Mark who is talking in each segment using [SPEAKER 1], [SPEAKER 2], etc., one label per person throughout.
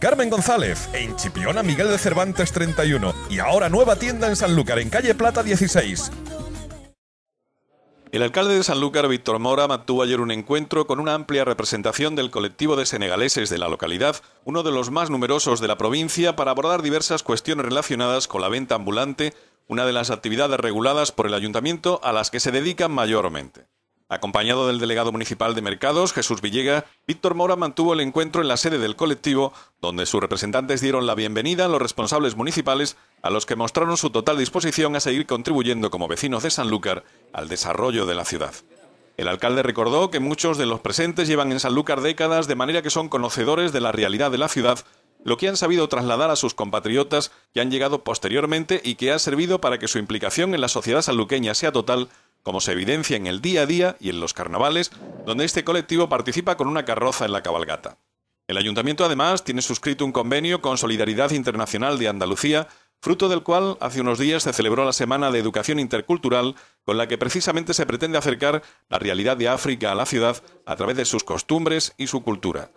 [SPEAKER 1] Carmen González, en Chipiona Miguel de Cervantes 31. Y ahora nueva tienda en Sanlúcar, en calle Plata 16.
[SPEAKER 2] El alcalde de Sanlúcar, Víctor Mora, mantuvo ayer un encuentro con una amplia representación del colectivo de senegaleses de la localidad, uno de los más numerosos de la provincia, para abordar diversas cuestiones relacionadas con la venta ambulante, una de las actividades reguladas por el ayuntamiento a las que se dedican mayormente. Acompañado del delegado municipal de Mercados, Jesús Villega, Víctor Mora mantuvo el encuentro en la sede del colectivo, donde sus representantes dieron la bienvenida a los responsables municipales, a los que mostraron su total disposición a seguir contribuyendo como vecinos de Sanlúcar al desarrollo de la ciudad. El alcalde recordó que muchos de los presentes llevan en Sanlúcar décadas, de manera que son conocedores de la realidad de la ciudad, lo que han sabido trasladar a sus compatriotas que han llegado posteriormente y que ha servido para que su implicación en la sociedad sanluqueña sea total como se evidencia en el día a día y en los carnavales, donde este colectivo participa con una carroza en la cabalgata. El ayuntamiento además tiene suscrito un convenio con Solidaridad Internacional de Andalucía, fruto del cual hace unos días se celebró la Semana de Educación Intercultural, con la que precisamente se pretende acercar la realidad de África a la ciudad a través de sus costumbres y su cultura.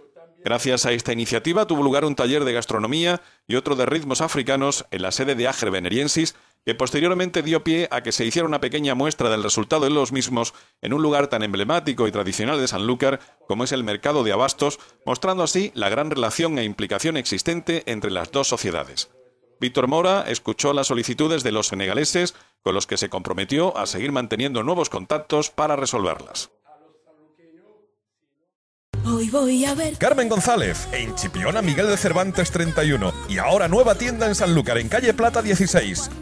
[SPEAKER 2] Gracias a esta iniciativa tuvo lugar un taller de gastronomía y otro de ritmos africanos en la sede de Ager Veneriensis que posteriormente dio pie a que se hiciera una pequeña muestra del resultado de los mismos en un lugar tan emblemático y tradicional de Sanlúcar como es el mercado de abastos, mostrando así la gran relación e implicación existente entre las dos sociedades. Víctor Mora escuchó las solicitudes de los senegaleses, con los que se comprometió a seguir manteniendo nuevos contactos para resolverlas.
[SPEAKER 1] Carmen González, en Chipiona Miguel de Cervantes 31. Y ahora nueva tienda en Sanlúcar, en calle Plata 16.